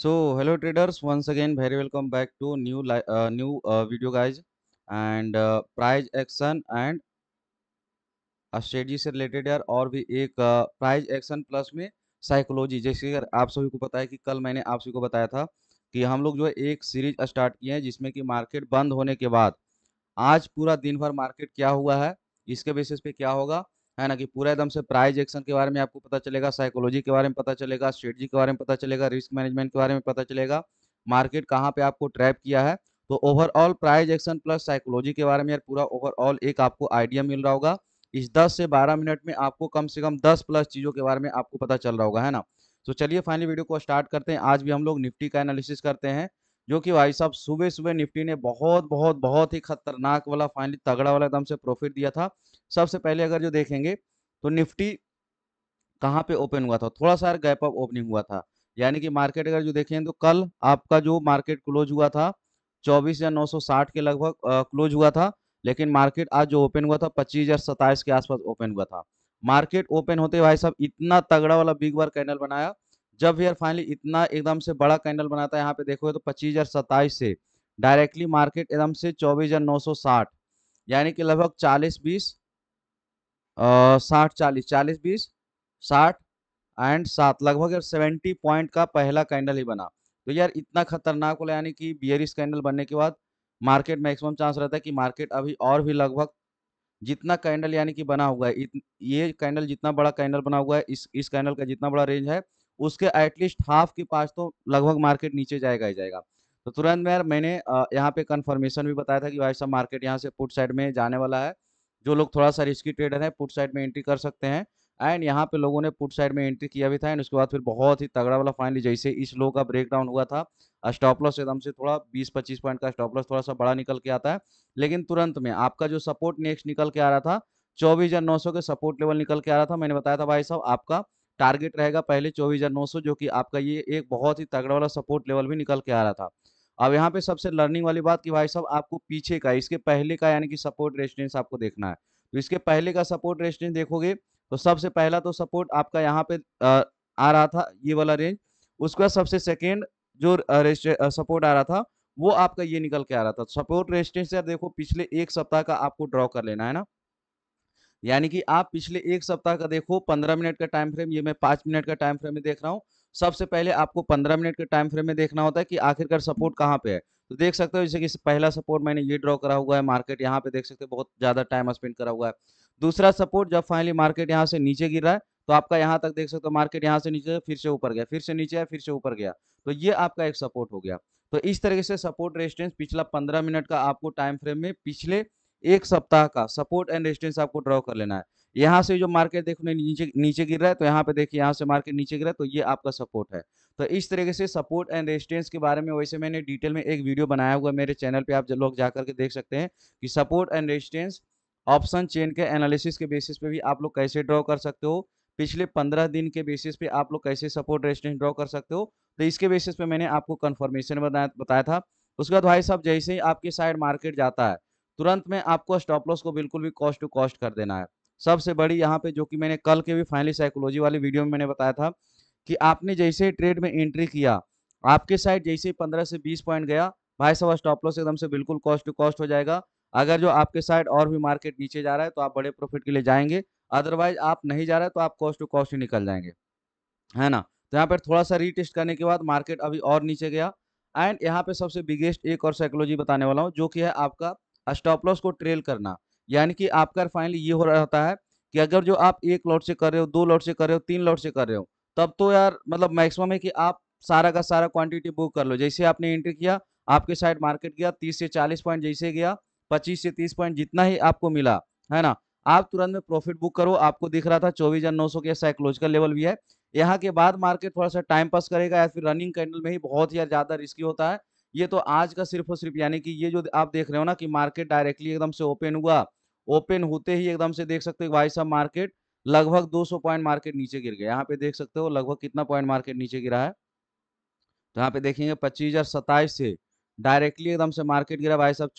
so hello traders once again very welcome back to new uh, new uh, video guys and uh, price action and स्ट्रेटी से related यार और भी एक price action plus में psychology जैसे यार आप सभी को पता है कि कल मैंने आप सभी को बताया था कि हम लोग जो है एक सीरीज स्टार्ट किए हैं जिसमें कि मार्केट बंद होने के बाद आज पूरा दिन भर मार्केट क्या हुआ है इसके बेसिस पे क्या होगा है ना कि पूरा एकदम से प्राइज एक्शन के बारे में आपको पता चलेगा साइकोलॉजी के बारे में पता चलेगा स्ट्रेटजी के बारे में पता चलेगा रिस्क मैनेजमेंट के बारे में पता चलेगा मार्केट कहाँ पे आपको ट्रैप किया है तो overall price action plus psychology के बारे में यार पूरा ओवरऑल एक आपको आइडिया मिल रहा होगा इस दस से बारह मिनट में आपको कम से कम दस प्लस चीज़ों के बारे में आपको पता चल रहा होगा है ना तो चलिए फाइनली वीडियो को स्टार्ट करते हैं आज भी हम लोग निफ्टी का एनालिसिस करते हैं जो कि भाई साहब सुबह सुबह निफ्टी ने बहुत बहुत बहुत ही खतरनाक वाला फाइनली तगड़ा वाला एकदम से प्रॉफिट दिया था सबसे पहले अगर जो देखेंगे तो निफ्टी कहाँ पे ओपन हुआ था थोड़ा सा गैप अप ओपनिंग हुआ था यानी कि मार्केट अगर जो देखें तो कल आपका जो मार्केट क्लोज हुआ था 24 या 960 के लगभग क्लोज हुआ था लेकिन मार्केट आज जो ओपन हुआ था पच्चीस या सत्ताईस के आसपास ओपन हुआ था मार्केट ओपन होते भाई साहब इतना तगड़ा वाला बिग बार कैंडल बनाया जब यार फाइनली इतना एकदम से बड़ा कैंडल बनाता है यहाँ पे देखोगे तो पच्चीस हजार सत्ताईस से डायरेक्टली मार्केट एकदम से चौबीस हजार नौ सौ साठ यानी कि लगभग चालीस बीस साठ चालीस चालीस बीस साठ एंड सात लगभग सेवेंटी पॉइंट का पहला कैंडल ही बना तो यार इतना खतरनाक वाला यानी कि बियरिस कैंडल बनने के बाद मार्केट मैक्सिमम चांस रहता है कि मार्केट अभी और भी लगभग जितना कैंडल यानी कि बना हुआ है इत, ये कैंडल जितना बड़ा कैंडल बना हुआ है इस इस कैंडल का जितना बड़ा रेंज है उसके एटलीस्ट हाफ के पास तो लगभग मार्केट नीचे जाएगा ही जाएगा तो तुरंत में यार मैंने यहाँ पे कंफर्मेशन भी बताया था कि भाई साहब मार्केट यहाँ से पुट साइड में जाने वाला है जो लोग थोड़ा सा रिस्की ट्रेडर है पुट साइड में एंट्री कर सकते हैं एंड यहाँ पे लोगों ने पुट साइड में एंट्री किया भी था एंड उसके बाद फिर बहुत ही तगड़ा वाला फाइनली जैसे इस लो का ब्रेक डाउन हुआ था स्टॉप लॉस एकदम से थोड़ा 20-25 पॉइंट का स्टॉप लॉस थोड़ा सा बड़ा निकल के आता है लेकिन तुरंत में आपका जो सपोर्ट नेक्स्ट निकल के आ रहा था चौबीस के सपोर्ट लेवल निकल के आ रहा था मैंने बताया था भाई साहब आपका टारगेट रहेगा पहले चौबीस जो कि आपका ये एक बहुत ही तगड़ा वाला सपोर्ट लेवल भी निकल के आ रहा था अब यहाँ पे सबसे लर्निंग वाली बात कि भाई साहब आपको पीछे का इसके पहले का यानी कि सपोर्ट रेस्टेंस आपको देखना है तो इसके पहले का सपोर्ट रेस्टेंस देखोगे तो सबसे पहला तो सपोर्ट आपका यहाँ पे आ, रहा था ये वाला रेंज उसके बाद सबसे सेकेंड जो सपोर्ट आ रहा था वो आपका ये निकल के आ रहा था सपोर्ट रेस्टेंस यार देखो पिछले एक सप्ताह का आपको ड्रॉ कर लेना है ना यानी कि आप पिछले एक सप्ताह का देखो पंद्रह मिनट का टाइम फ्रेम ये मैं पाँच मिनट का टाइम फ्रेम में देख रहा हूँ सबसे पहले आपको 15 मिनट के टाइम फ्रेम में देखना होता है कि आखिरकार सपोर्ट कहाँ पे है तो देख सकते हो जैसे कि पहला सपोर्ट मैंने ये ड्रॉ करा हुआ है मार्केट यहाँ पे देख सकते हो बहुत ज़्यादा टाइम स्पेंड करा हुआ है दूसरा सपोर्ट जब फाइनली मार्केट यहाँ से नीचे गिर रहा है तो आपका यहाँ तक देख सकते हो मार्केट यहाँ से नीचे फिर से ऊपर गया फिर से नीचे आया फिर से ऊपर गया तो ये आपका एक सपोर्ट हो गया तो इस तरीके से सपोर्ट रेजिस्टेंस पिछला पंद्रह मिनट का आपको टाइम फ्रेम में पिछले एक सप्ताह का सपोर्ट एंड रेजिस्टेंस आपको ड्रॉ कर लेना है यहाँ से जो मार्केट देखो नीचे नीचे गिर रहा है तो यहाँ पे देखिए यहाँ से मार्केट नीचे गिर रहा है तो ये आपका सपोर्ट है तो इस तरीके से सपोर्ट एंड रेजिस्टेंस के बारे में वैसे मैंने डिटेल में एक वीडियो बनाया हुआ है मेरे चैनल पे आप लोग जा करके देख सकते हैं कि support and resistance option chain के एनालिसिस के बेसिस पे भी आप लोग कैसे ड्रॉ कर सकते हो पिछले पंद्रह दिन के बेसिस पे आप लोग कैसे सपोर्ट रेजिस्टेंस ड्रॉ कर सकते हो तो इसके बेसिस पे मैंने आपको कन्फर्मेशन बताया था उसके बाद भाई साहब जैसे ही आपके साइड मार्केट जाता है तुरंत में आपको स्टॉप लॉस को बिल्कुल भी कॉस्ट टू कॉस्ट कर देना है सबसे बड़ी यहाँ पे जो कि मैंने कल के भी फाइनली साइकोलॉजी वाली वीडियो में मैंने बताया था कि आपने जैसे ही ट्रेड में एंट्री किया आपके साइड जैसे ही पंद्रह से बीस पॉइंट गया भाई साहब स्टॉप लॉस एकदम से बिल्कुल कॉस्ट टू कॉस्ट हो जाएगा अगर जो आपके साइड और भी मार्केट नीचे जा रहा है तो आप बड़े प्रॉफिट के लिए जाएंगे अदरवाइज आप नहीं जा रहे तो आप कॉस्ट टू कॉस्ट ही निकल जाएंगे है ना तो यहाँ पर थोड़ा सा रीटेस्ट करने के बाद मार्केट अभी और नीचे गया एंड यहाँ पे सबसे बिगेस्ट एक और साइकोलॉजी बताने वाला हूँ जो कि है आपका स्टॉप लॉस को ट्रेल करना यानी कि आपका फाइनली ये हो रहा होता है कि अगर जो आप एक लॉट से कर रहे हो दो लॉट से कर रहे हो तीन लॉट से कर रहे हो तब तो यार मतलब मैक्सिमम है कि आप सारा का सारा क्वांटिटी बुक कर लो जैसे आपने एंट्री किया आपके साइड मार्केट गया तीस से चालीस पॉइंट जैसे गया पच्चीस से तीस पॉइंट जितना ही आपको मिला है ना आप तुरंत में प्रॉफिट बुक करो आपको दिख रहा था चौबीस हजार नौ सौ के साइकोलॉजिकल लेवल भी है यहाँ के बाद मार्केट थोड़ा सा टाइम पास करेगा या फिर रनिंग कैंडल में ही बहुत ही ज़्यादा रिस्की होता है ये तो आज का सिर्फ और सिर्फ यानी कि ये जो आप देख रहे हो ना कि मार्केट डायरेक्टली एकदम से ओपन हुआ ओपन होते ही एकदम से देख सकते हो भाई साहब मार्केट लगभग 200 पॉइंट मार्केट नीचे गिर गया यहाँ पे देख सकते हो लगभग कितना पॉइंट मार्केट नीचे गिरा है तो यहाँ पे देखेंगे पच्चीस से डायरेक्टली एकदम से मार्केट गिरा भाई साहब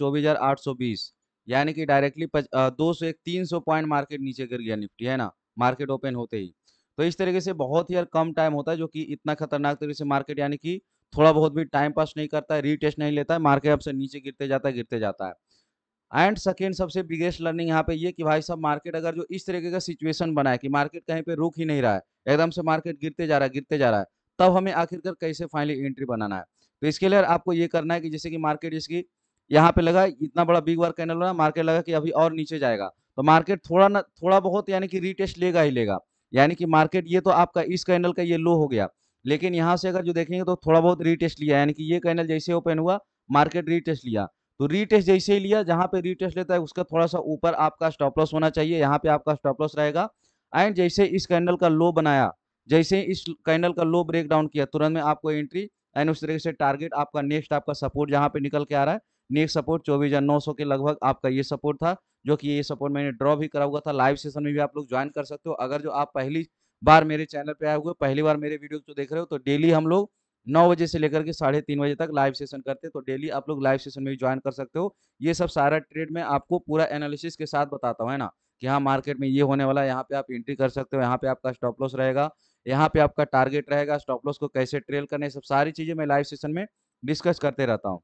चौबीस यानी कि डायरेक्टली दो सौ एक तीन सौ पॉइंट मार्केट नीचे गिर गया निफ्टी है ना मार्केट ओपन होते ही तो इस तरीके से बहुत ही यार कम टाइम होता है जो कि इतना खतरनाक तरीके से मार्केट यानी कि थोड़ा बहुत भी टाइम पास नहीं करता है रीटेस्ट नहीं लेता है मार्केट आपसे नीचे गिरते जाता है गिरते जाता है एंड सेकेंड सबसे बिगेस्ट लर्निंग यहाँ पे ये कि भाई साहब मार्केट अगर जो इस तरीके का सिचुएशन बना है कि मार्केट कहीं पे रुक ही नहीं रहा है एकदम से मार्केट गिरते जा रहा है गिरते जा रहा है तब हमें आखिरकार कैसे फाइनली एंट्री बनाना है तो इसके लिए आपको ये करना है कि जैसे कि मार्केट इसकी यहाँ पे लगा इतना बड़ा बिग बार कैनल होना मार्केट लगा कि अभी और नीचे जाएगा तो मार्केट थोड़ा ना थोड़ा बहुत यानी कि रीटेस्ट लेगा ही लेगा यानी कि मार्केट ये तो आपका इस कैनल का ये लो हो गया लेकिन यहाँ से अगर जो देखेंगे तो थोड़ा बहुत रीटेस्ट लिया यानी कि ये कैनल जैसे ओपन हुआ मार्केट रीटेस्ट लिया तो रीटेस्ट जैसे ही लिया जहाँ पे रीटेस्ट लेता है उसका थोड़ा सा ऊपर आपका स्टॉप लॉस होना चाहिए यहाँ पे आपका स्टॉप लॉस रहेगा एंड जैसे इस कैंडल का लो बनाया जैसे इस कैंडल का लो ब्रेक डाउन किया तुरंत में आपको एंट्री एंड उस तरीके से टारगेट आपका नेक्स्ट आपका सपोर्ट जहाँ पे निकल के आ रहा है नेक्स्ट सपोर्ट चौबीस के लगभग आपका ये सपोर्ट था जो कि ये सपोर्ट मैंने ड्रॉ भी करा हुआ था लाइव सेशन में भी आप लोग ज्वाइन कर सकते हो अगर जो आप पहली बार मेरे चैनल पे आए हुए पहली बार मेरे वीडियो जो देख रहे हो तो डेली हम लोग नौ बजे से लेकर के साढ़े तीन बजे तक लाइव सेशन करते हैं तो डेली आप लोग लाइव सेशन में ज्वाइन कर सकते हो ये सब सारा ट्रेड में आपको पूरा एनालिसिस के साथ बताता हूँ है ना कि हाँ मार्केट में ये होने वाला है यहाँ पे आप एंट्री कर सकते हो यहाँ पे आपका स्टॉप लॉस रहेगा यहाँ पे आपका टारगेट रहेगा स्टॉप लॉस को कैसे ट्रेल करने सब सारी चीज़ें मैं लाइव सेशन में डिस्कस करते रहता हूँ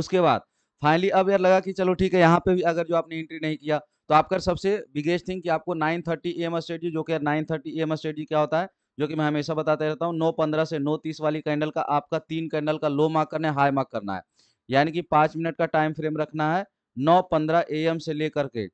उसके बाद फाइनली अब यार लगा कि चलो ठीक है यहाँ पे भी अगर जो आपने एंट्री नहीं किया तो आपका सबसे बिगेस्ट थिंग कि आपको 9:30 थर्टी एम जो कि नाइन थर्टी एम क्या होता है जो कि मैं हमेशा बताते रहता हूँ नौ पंद्रह से नौ तीस वाली कैंडल का आपका तीन कैंडल का लो मार्क करना है हाई मार्क करना है यानी कि पाँच मिनट का टाइम फ्रेम रखना है नौ पंद्रह ए से लेकर के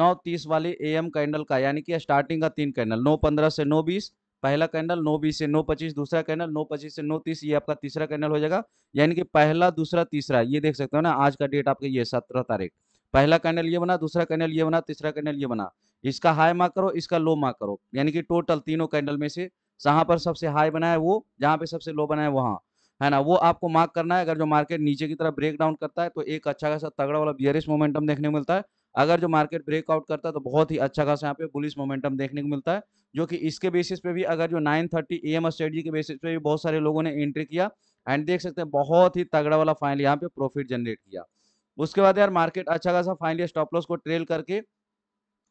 नौ तीस वाली ए एम कैंडल का यानी कि स्टार्टिंग का तीन कैंडल नौ पंद्रह से नौ बीस पहला कैंडल नौ बीस से नौ पच्चीस दूसरा कैंडल नौ पच्चीस से नौ तीस ये आपका तीसरा कैंडल हो जाएगा यानी कि पहला दूसरा तीसरा ये देख सकते हो ना आज का डेट आपका ये सत्रह तारीख पहला कैंडल ये बना दूसरा कैंडल ये बना तीसरा कैंडल ये बना इसका हाई मार्क करो इसका लो मार्क करो यानी कि टोटल तीनों कैंडल में से जहां पर सबसे हाई बना है वो जहाँ पे सबसे लो बना है वहाँ है ना वो आपको मार्क करना है अगर जो मार्केट नीचे की तरफ ब्रेक डाउन करता है तो एक अच्छा खासा तगड़ा वाला बियरिस मोमेंटम देखने को मिलता है अगर जो मार्केट ब्रेकआउट करता है तो बहुत ही अच्छा खासा यहाँ पे बुलिस मोमेंटम देखने को मिलता है जो कि इसके बेसिस पे भी अगर जो 930 थर्टी ए एम के बेसिस पे भी बहुत सारे लोगों ने एंट्री किया एंड देख सकते हैं बहुत ही तगड़ा वाला फाइनल यहाँ पे प्रॉफिट जनरेट किया उसके बाद यार मार्केट अच्छा खासा फाइनली स्टॉप लॉस को ट्रेल करके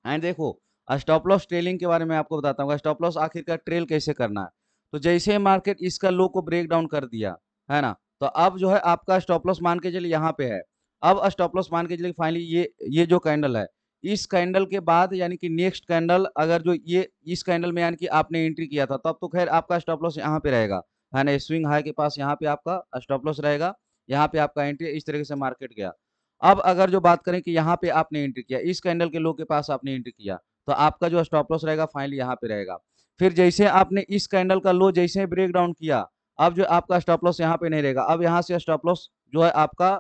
एंड देखो स्टॉप लॉस ट्रेलिंग के बारे में आपको बताता हूँ स्टॉप लॉस आखिरकार ट्रेल कैसे करना है तो जैसे ही मार्केट इसका लो को ब्रेक डाउन कर दिया है ना तो अब जो है आपका स्टॉप लॉस मान के चलिए यहाँ पे है अब स्टॉप लॉस मान के चलिए फाइनली ये ये जो कैंडल है इस कैंडल के बाद यानी कि नेक्स्ट कैंडल अगर जो ये इस कैंडल में यानी कि आपने एंट्री किया था तब तो खैर आपका स्टॉप लॉस यहाँ पे रहेगा है ना स्विंग हाई के पास यहाँ पे आपका स्टॉप लॉस रहेगा यहाँ पे आपका एंट्री इस तरीके से मार्केट गया अब अगर जो बात करें कि यहाँ पे आपने एंट्री किया इस कैंडल के लो के पास आपने एंट्री किया तो आपका जो स्टॉप लॉस रहेगा फाइनली यहाँ पे रहेगा फिर जैसे आपने इस कैंडल का लो जैसे ब्रेक डाउन किया अब जो आपका स्टॉप लॉस यहाँ पे नहीं रहेगा अब यहाँ से स्टॉप लॉस जो है आपका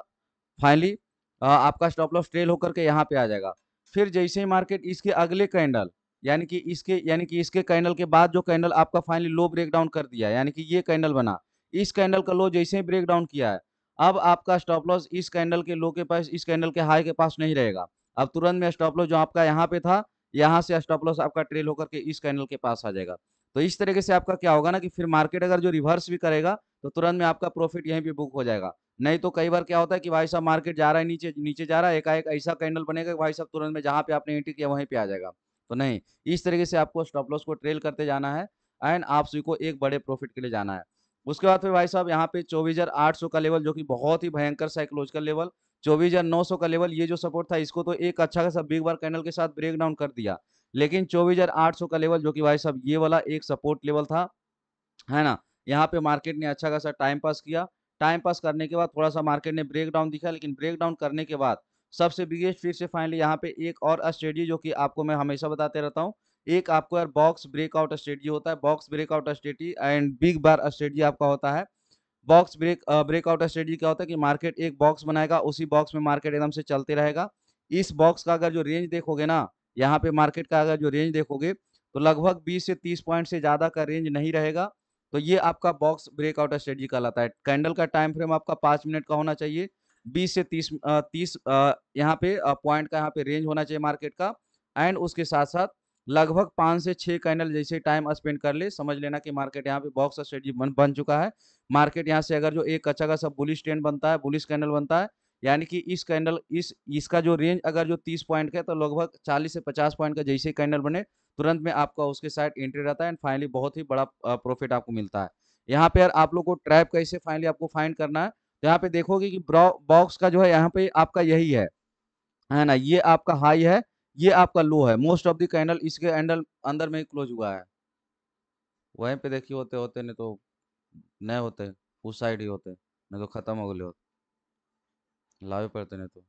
फाइनली आपका स्टॉप लॉस ट्रेल होकर के यहाँ पे आ जाएगा फिर जैसे ही मार्केट इसके अगले कैंडल यानी कि इसके यानी कि इसके कैंडल के बाद जो कैंडल आपका फाइनली लो ब्रेक डाउन कर दिया यानी कि ये कैंडल बना इस कैंडल का लो जैसे ही ब्रेक डाउन किया है अब आपका स्टॉप लॉस इस कैंडल के लो के पास इस कैंडल के हाई के पास नहीं रहेगा अब तुरंत में स्टॉप लॉस जो आपका यहाँ पे था यहाँ से स्टॉप लॉस आपका ट्रेल होकर के इस कैंडल के पास आ जाएगा तो इस तरीके से आपका क्या होगा ना कि फिर मार्केट अगर जो रिवर्स भी करेगा तो तुरंत में आपका प्रॉफिट यहीं पे बुक हो जाएगा नहीं तो कई बार क्या होता है कि भाई साहब मार्केट जा रहा है नीचे नीचे जा रहा है एकाएक ऐसा कैंडल बनेगा कि भाई साहब तुरंत में जहाँ पे आपने एंट्री किया वहीं पे आ जाएगा तो नहीं इस तरीके से आपको स्टॉप लॉस को ट्रेल करते जाना है एंड आप सभी को एक बड़े प्रॉफिट के लिए जाना है उसके बाद फिर भाई साहब यहाँ पे चौबीस का लेवल जो कि बहुत ही भयंकर साइकोलॉजिकल लेवल चौबीस का लेवल ये जो सपोर्ट था इसको तो एक अच्छा खासा बिग बार कैंडल के साथ ब्रेक डाउन कर दिया लेकिन चौबीस का लेवल जो कि भाई साहब ये वाला एक सपोर्ट लेवल था है ना यहाँ पे मार्केट ने अच्छा खासा टाइम पास किया टाइम पास करने के बाद थोड़ा सा मार्केट ने ब्रेक डाउन दिखा लेकिन ब्रेक डाउन करने के बाद सबसे बिगेस्ट फिर से फाइनली यहाँ पे एक और स्ट्रेटी जो कि आपको मैं हमेशा बताते रहता हूँ एक आपको यार बॉक्स ब्रेकआउट स्ट्रेटी होता है box breakout strategy and big bar strategy आपका होता है बॉक्स ब्रेक ब्रेकआउट स्ट्रेटी क्या होता है कि मार्केट एक बॉक्स बनाएगा उसी बॉक्स में मार्केट एकदम से चलते रहेगा इस बॉक्स का अगर जो रेंज देखोगे ना यहाँ पे मार्केट का अगर जो रेंज देखोगे तो लगभग 20 से 30 पॉइंट से ज़्यादा का रेंज नहीं रहेगा तो ये आपका बॉक्स ब्रेकआउट स्ट्रेटजी कहलाता है कैंडल का टाइम फ्रेम आपका पाँच मिनट का होना चाहिए बीस से तीस तीस यहाँ पे पॉइंट का यहाँ पे रेंज होना चाहिए मार्केट का एंड उसके साथ साथ लगभग पाँच से छः कैंडल जैसे टाइम स्पेंड कर ले समझ लेना कि मार्केट यहाँ पे बॉक्स स्ट्रेटजी बन बन चुका है मार्केट यहाँ से अगर जो एक अच्छा खासा बुलिश ट्रेंड बनता है बुलिश कैंडल बनता है यानी कि इस कैंडल इस इसका जो रेंज अगर जो 30 पॉइंट का है तो लगभग 40 से 50 पॉइंट का जैसे कैंडल बने तुरंत में आपका उसके साइड एंट्री रहता है एंड फाइनली बहुत ही बड़ा प्रॉफिट आपको मिलता है यहाँ पे यार आप लोग को ट्रैप कैसे फाइनली आपको फाइंड करना है तो यहाँ पे देखोगे कि बॉक्स का जो है यहाँ पे आपका यही है है ना ये आपका हाई है ये आपका लो है मोस्ट ऑफ द कैंडल इसके एंडल अंदर में ही क्लोज हुआ है वहीं पे देखिए होते होते नहीं तो नए होते उस साइड ही होते नहीं तो खत्म हो गए होते लावे पड़ते नहीं तो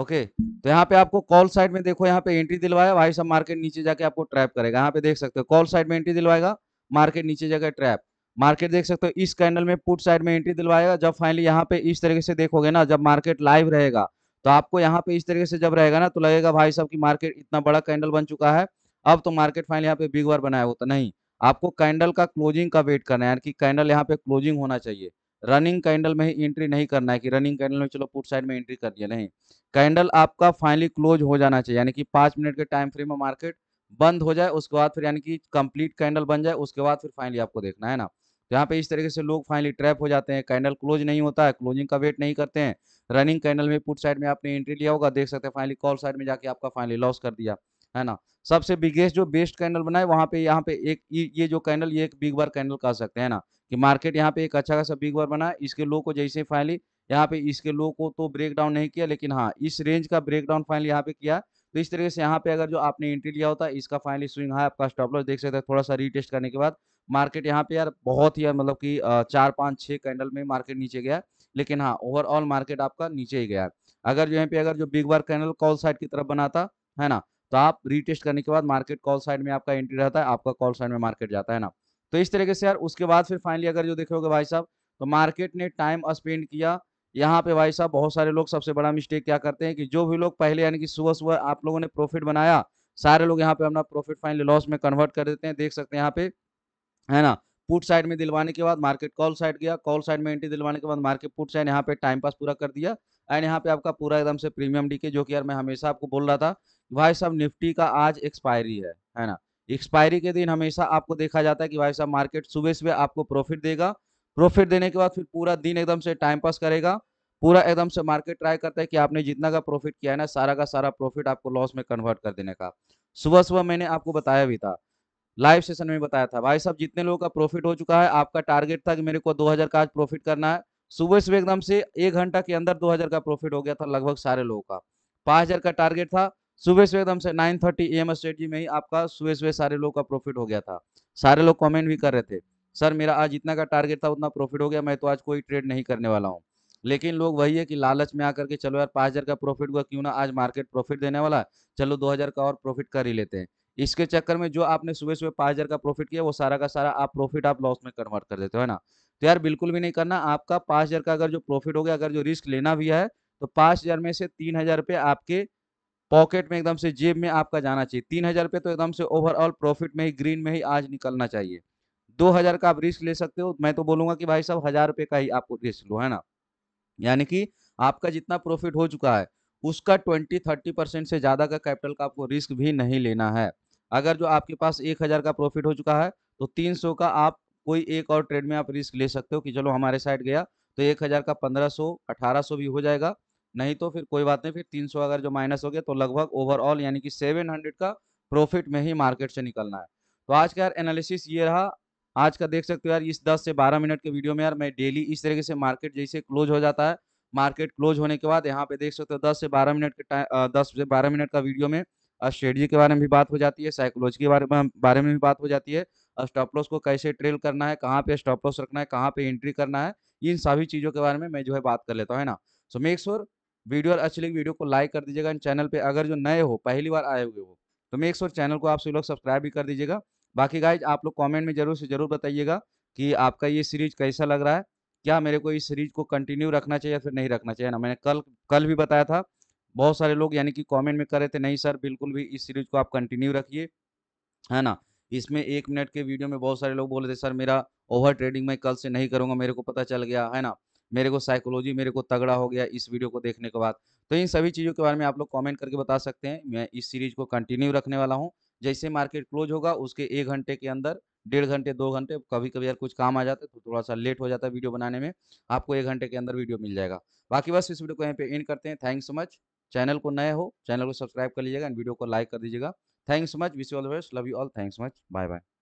ओके तो यहाँ पे आपको कॉल साइड में देखो यहाँ पे एंट्री दिलवाया भाई सब मार्केट नीचे जाके आपको ट्रैप करेगा यहाँ पे देख सकते हो कॉल साइड में एंट्री दिलवाएगा मार्केट नीचे जाके ट्रैप मार्केट देख सकते हो इस कैंडल में पुट साइड में एंट्री दिलवाएगा जब फाइनली यहाँ पे इस तरीके से देखोगे ना जब मार्केट लाइव रहेगा तो आपको यहाँ पे इस तरीके से जब रहेगा ना तो लगेगा भाई साहब की मार्केट इतना बड़ा कैंडल बन चुका है अब तो मार्केट फाइनली यहाँ पे बिग बार बनाया होता नहीं आपको कैंडल का क्लोजिंग का वेट करना है यानी कि कैंडल यहाँ पे क्लोजिंग होना चाहिए रनिंग कैंडल में ही एंट्री नहीं करना है कि रनिंग कैंडल में चलो पुट साइड में एंट्री कर दिया नहीं कैंडल आपका फाइनली क्लोज हो जाना चाहिए यानी कि पाँच मिनट के टाइम फ्रेम में मार्केट बंद हो जाए उसके बाद फिर यानी कि कंप्लीट कैंडल बन जाए उसके बाद फिर फाइनली आपको देखना है ना तो यहाँ पे इस तरीके से लोग फाइनली ट्रैप हो जाते हैं कैंडल क्लोज नहीं होता है क्लोजिंग का वेट नहीं करते हैं रनिंग कैंडल में पुट साइड में आपने एंट्री लिया होगा देख सकते हैं फाइनली कॉल साइड में जाके आपका फाइनली लॉस कर दिया है ना सबसे बिगेस्ट जो बेस्ट कैंडल बनाए वहाँ पे यहाँ पे एक ये जो कैंडल ये एक बिग बार कैंडल कह सकते हैं ना कि मार्केट यहाँ पे एक अच्छा खासा बिग बार बना इसके लो को जैसे फाइनली यहाँ पे इसके लो को तो ब्रेक डाउन नहीं किया लेकिन हाँ इस रेंज का ब्रेक डाउन फाइनली यहाँ पे किया तो इस तरीके से यहाँ पे अगर जो आपने एंट्री लिया होता इसका फाइनली स्विंग है आपका स्टॉप लॉस देख सकते हैं थोड़ा सा रीटेस्ट करने के बाद मार्केट यहाँ पे यार बहुत ही मतलब कि चार पाँच छः कैंडल में मार्केट नीचे गया लेकिन हाँ ओवरऑल मार्केट आपका नीचे ही गया अगर जो यहाँ पे अगर जो big bar candle call side की तरफ बनाता है ना तो आप रीटेस्ट करने के बाद मार्केट कॉल साइड में आपका एंट्री रहता है आपका कॉल साइड में मार्केट जाता है ना तो इस तरीके से यार उसके बाद फिर फाइनली अगर जो देखोगे भाई साहब तो मार्केट ने टाइम स्पेंड किया यहाँ पे भाई साहब बहुत सारे लोग सबसे बड़ा मिस्टेक क्या करते हैं कि जो भी लोग पहले यानी कि सुबह सुबह आप लोगों ने प्रॉफिट बनाया सारे लोग यहाँ पे अपना प्रॉफिट फाइनली लॉस में कन्वर्ट कर देते हैं देख सकते हैं यहाँ पे है ना पुट साइड में दिलवाने के बाद मार्केट कॉल साइड गया कॉल साइड में एंट्री दिलवाने के बाद मार्केट पुट साइड यहाँ पे टाइम पास पूरा कर दिया एंड यहाँ पे आपका पूरा एकदम से प्रीमियम डी के जो कि यार मैं हमेशा आपको बोल रहा था भाई साहब निफ्टी का आज एक्सपायरी है है ना एक्सपायरी के दिन हमेशा आपको देखा जाता है कि भाई साहब मार्केट सुबह सुबह आपको प्रॉफिट देगा प्रॉफिट देने के बाद फिर पूरा दिन एकदम से टाइम पास करेगा पूरा एकदम से मार्केट ट्राई करता है कि आपने जितना का प्रॉफिट किया है ना सारा का सारा प्रॉफिट आपको लॉस में कन्वर्ट कर देने का सुबह सुबह मैंने आपको बताया भी था लाइव सेशन में बताया था भाई साहब जितने लोगों का प्रॉफिट हो चुका है आपका टारगेट था कि मेरे को 2000 का आज प्रॉफिट करना है सुबह सुबह एकदम से एक घंटा के अंदर 2000 का प्रॉफिट हो गया था लगभग सारे लोगों का 5000 का टारगेट था सुबह सुबह एकदम से 9:30 थर्टी एम स्ट्रेटी में ही आपका सुबह सुबह सारे लोगों का प्रॉफिट हो गया था सारे लोग कॉमेंट भी कर रहे थे सर मेरा आज इतना का टारगेट था उतना प्रॉफिट हो गया मैं तो आज कोई ट्रेड नहीं करने वाला हूँ लेकिन लोग वही है कि लालच में आकर के चलो यार पाँच हज़ार का प्रॉफिट हुआ क्यों ना आज मार्केट प्रॉफिट देने वाला चलो दो हज़ार का और प्रॉफिट कर ही लेते हैं इसके चक्कर में जो आपने सुबह सुबह पाँच हज़ार का प्रॉफिट किया वो सारा का सारा आप प्रॉफिट आप लॉस में कन्वर्ट कर देते हो है ना तो यार बिल्कुल भी नहीं करना आपका पाँच हज़ार का अगर जो प्रॉफिट हो गया अगर जो रिस्क लेना भी है तो पाँच हज़ार में से तीन हज़ार रुपये आपके पॉकेट में एकदम से जेब में आपका जाना चाहिए तीन हज़ार रुपये तो एकदम से ओवरऑल प्रॉफिट में ही ग्रीन में ही आज निकलना चाहिए दो हज़ार का आप रिस्क ले सकते हो मैं तो बोलूंगा कि भाई साहब हज़ार रुपये का ही आपको रिस्क लो है ना यानी कि आपका जितना प्रॉफिट हो चुका है उसका ट्वेंटी थर्टी परसेंट से ज़्यादा का कैपिटल का आपको रिस्क भी नहीं लेना है अगर जो आपके पास एक हज़ार का प्रॉफिट हो चुका है तो तीन सौ का आप कोई एक और ट्रेड में आप रिस्क ले सकते हो कि चलो हमारे साइड गया तो एक हज़ार का पंद्रह सौ अठारह सौ भी हो जाएगा नहीं तो फिर कोई बात नहीं फिर तीन सौ अगर जो माइनस हो गया तो लगभग ओवरऑल यानी कि सेवन हंड्रेड का प्रॉफिट में ही मार्केट से निकलना है तो आज का यार एनालिसिस ये रहा आज का देख सकते हो यार इस दस से बारह मिनट के वीडियो में यार मैं डेली इस तरीके से मार्केट जैसे क्लोज हो जाता है मार्केट क्लोज होने के बाद यहाँ पे देख सकते हो दस से बारह मिनट के टाइम दस से बारह मिनट का वीडियो में स्ट्रेटजी के बारे में भी बात हो जाती है साइकोलॉजी के बारे में बारे में भी बात हो जाती है स्टॉप लॉस को कैसे ट्रेल करना है कहाँ पे स्टॉप लॉस रखना है कहाँ पे एंट्री करना है इन सभी चीज़ों के बारे में मैं जो है बात कर लेता हूँ है ना सो मेक श्योर वीडियो और अच्छी लगी वीडियो को लाइक कर दीजिएगा चैनल पर अगर जो नए हो पहली बार आए हुए हो तो मेक श्योर चैनल को आप सभी लोग सब्सक्राइब भी कर दीजिएगा बाकी गाइज आप लोग कॉमेंट में जरूर से जरूर बताइएगा कि आपका ये सीरीज कैसा लग रहा है क्या मेरे को इस सीरीज को कंटिन्यू रखना चाहिए या फिर नहीं रखना चाहिए ना मैंने कल कल भी बताया था बहुत सारे लोग यानी कि कमेंट में कर रहे थे नहीं सर बिल्कुल भी इस सीरीज को आप कंटिन्यू रखिए है ना इसमें एक मिनट के वीडियो में बहुत सारे लोग बोल रहे थे सर मेरा ओवर ट्रेडिंग मैं कल से नहीं करूँगा मेरे को पता चल गया है ना मेरे को साइकोलॉजी मेरे को तगड़ा हो गया इस वीडियो को देखने के बाद तो इन सभी चीज़ों के बारे में आप लोग कॉमेंट करके बता सकते हैं मैं इस सीरीज को कंटिन्यू रखने वाला हूँ जैसे मार्केट क्लोज होगा उसके एक घंटे के अंदर डेढ़ घंटे दो घंटे कभी कभी यार कुछ काम आ जाता है तो थोड़ा सा लेट हो जाता है वीडियो बनाने में आपको एक घंटे के अंदर वीडियो मिल जाएगा बाकी बस इस वीडियो को यहीं पे एंड करते हैं थैंक्स सो मच चैनल को नए हो चैनल को सब्सक्राइब कर लीजिएगा एंड वीडियो को लाइक कर दीजिएगा thanks much wish you all the best love you all thanks much bye bye